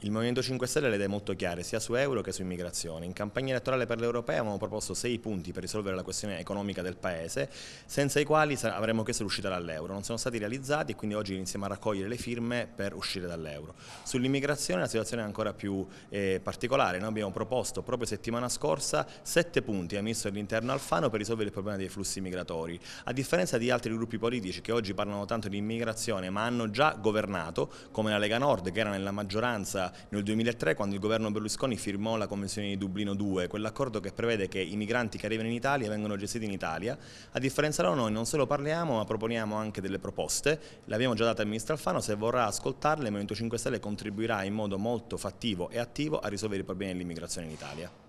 Il Movimento 5 Stelle le idee molto chiare sia su euro che su immigrazione. In campagna elettorale per l'Europea avevamo proposto sei punti per risolvere la questione economica del Paese, senza i quali avremmo chiesto l'uscita dall'euro. Non sono stati realizzati e quindi oggi iniziamo a raccogliere le firme per uscire dall'euro. Sull'immigrazione la situazione è ancora più eh, particolare. Noi abbiamo proposto proprio settimana scorsa sette punti al Ministro dell'Interno Alfano per risolvere il problema dei flussi migratori. A differenza di altri gruppi politici che oggi parlano tanto di immigrazione ma hanno già governato, come la Lega Nord che era nella maggioranza nel 2003 quando il governo Berlusconi firmò la Convenzione di Dublino 2, quell'accordo che prevede che i migranti che arrivano in Italia vengano gestiti in Italia. A differenza loro noi non solo parliamo ma proponiamo anche delle proposte, le abbiamo già date al Ministro Alfano, se vorrà ascoltarle il Movimento 5 Stelle contribuirà in modo molto fattivo e attivo a risolvere i problemi dell'immigrazione in Italia.